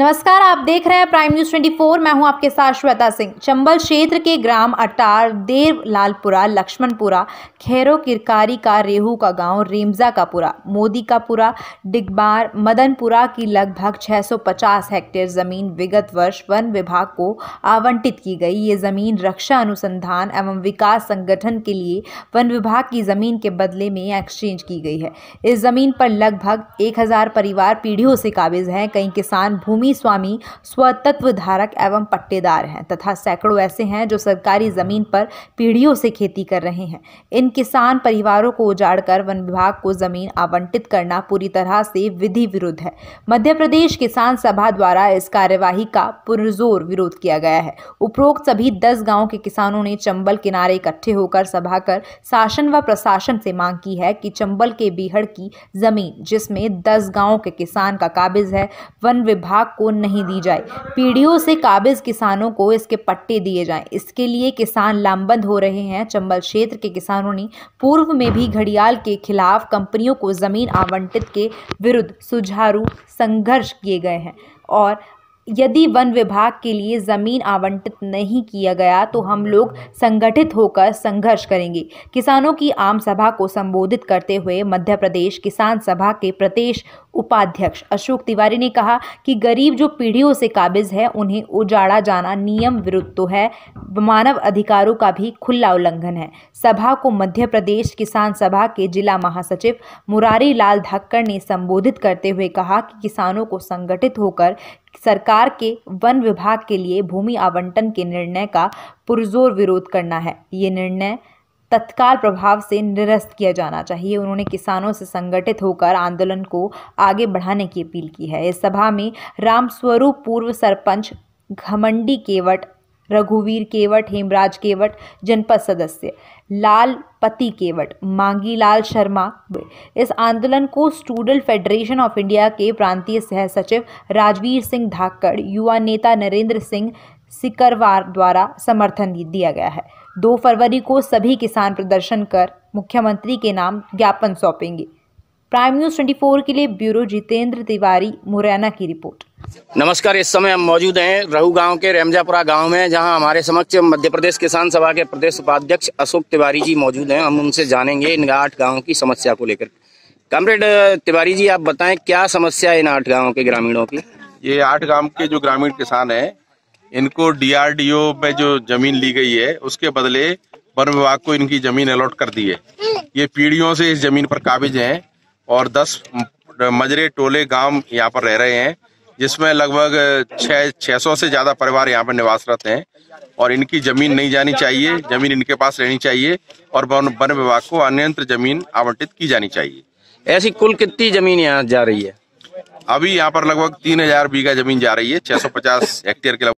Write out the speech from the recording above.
नमस्कार आप देख रहे हैं प्राइम न्यूज 24 मैं हूं आपके साथ श्वेता सिंह चंबल क्षेत्र के ग्राम अटार देव लालपुरा लक्ष्मणपुरा खैरो किरकारी का रेहू का गांव रेमजा का पुरा मोदी का पुरा डिगबार मदनपुरा की लगभग 650 हेक्टेयर जमीन विगत वर्ष वन विभाग को आवंटित की गई ये जमीन रक्षा अनुसंधान एवं विकास संगठन के लिए वन विभाग की जमीन के बदले में एक्सचेंज की गई है इस जमीन पर लगभग एक परिवार पीढ़ियों से काबिज हैं कई किसान भूमि भूमि स्वामी स्वतत्व धारक एवं पट्टेदार हैं तथा सैकड़ों ऐसे हैं जो सरकारी ज़मीन पर पीढ़ियों से खेती कर रहे हैं इन किसान परिवारों को उजाड़कर वन विभाग को ज़मीन आवंटित करना पूरी तरह से विधि विरुद्ध है मध्य प्रदेश किसान सभा द्वारा इस कार्यवाही का पुरजोर विरोध किया गया है उपरोक्त सभी दस गाँव के किसानों ने चंबल किनारे इकट्ठे होकर सभा कर शासन व प्रशासन से मांग की है कि चंबल के बीहड़ की जमीन जिसमें दस गाँव के किसान का काबिज है वन विभाग को नहीं दी जाए पीढ़ियों से काबिज किसानों को इसके पट्टे दिए जाएं इसके लिए किसान लामबंद हो रहे हैं चंबल क्षेत्र के किसानों ने पूर्व में भी घड़ियाल के खिलाफ कंपनियों को ज़मीन आवंटित के विरुद्ध सुझारू संघर्ष किए गए हैं और यदि वन विभाग के लिए ज़मीन आवंटित नहीं किया गया तो हम लोग संगठित होकर संघर्ष करेंगे किसानों की आम सभा को संबोधित करते हुए मध्य प्रदेश किसान सभा के प्रदेश उपाध्यक्ष अशोक तिवारी ने कहा कि गरीब जो पीढ़ियों से काबिज है उन्हें उजाड़ा जाना नियम विरुद्ध तो है मानव अधिकारों का भी खुला उल्लंघन है सभा को मध्य प्रदेश किसान सभा के जिला महासचिव मुरारी लाल धक्कड़ ने संबोधित करते हुए कहा कि किसानों को संगठित होकर सरकार के वन विभाग के लिए भूमि आवंटन के निर्णय का पुरजोर विरोध करना है ये निर्णय तत्काल प्रभाव से निरस्त किया जाना चाहिए उन्होंने किसानों से संगठित होकर आंदोलन को आगे बढ़ाने की अपील की है इस सभा में रामस्वरूप पूर्व सरपंच घमंडी केवट रघुवीर केवट हेमराज केवट जनपद सदस्य लाल पति केवट मांगी लाल शर्मा इस आंदोलन को स्टूडेंट फेडरेशन ऑफ इंडिया के प्रांतीय सह सचिव राजवीर सिंह धाकड़ युवा नेता नरेंद्र सिंह सिकरवार द्वारा समर्थन दिया गया है दो फरवरी को सभी किसान प्रदर्शन कर मुख्यमंत्री के नाम ज्ञापन सौंपेंगे प्राइम न्यूज़ ट्वेंटी के लिए ब्यूरो जितेंद्र तिवारी मुरैना की रिपोर्ट नमस्कार इस समय हम मौजूद हैं रहू गांव के रेमजापुरा गांव में जहां हमारे समक्ष मध्य प्रदेश किसान सभा के प्रदेश उपाध्यक्ष अशोक तिवारी जी मौजूद हैं हम उनसे जानेंगे इन आठ गांवों की समस्या को लेकर कॉमरेड तिवारी जी आप बताएं क्या समस्या है इन आठ गाँव के ग्रामीणों की ये आठ गाँव के जो ग्रामीण किसान है इनको डी में जो जमीन ली गई है उसके बदले वन विभाग को इनकी जमीन अलॉट कर दी है ये पीढ़ियों से इस जमीन पर काबिज है और दस मजरे टोले गांव यहाँ पर रह रहे हैं जिसमें लगभग छः छः सौ से ज़्यादा परिवार यहाँ पर निवासरत हैं और इनकी ज़मीन नहीं जानी चाहिए ज़मीन इनके पास रहनी चाहिए और वन वन विभाग को अन्यंत्र ज़मीन आवंटित की जानी चाहिए ऐसी कुल कितनी ज़मीन यहाँ जा रही है अभी यहाँ पर लगभग तीन हजार बीघा जमीन जा रही है छह सौ पचास हेक्टेयर के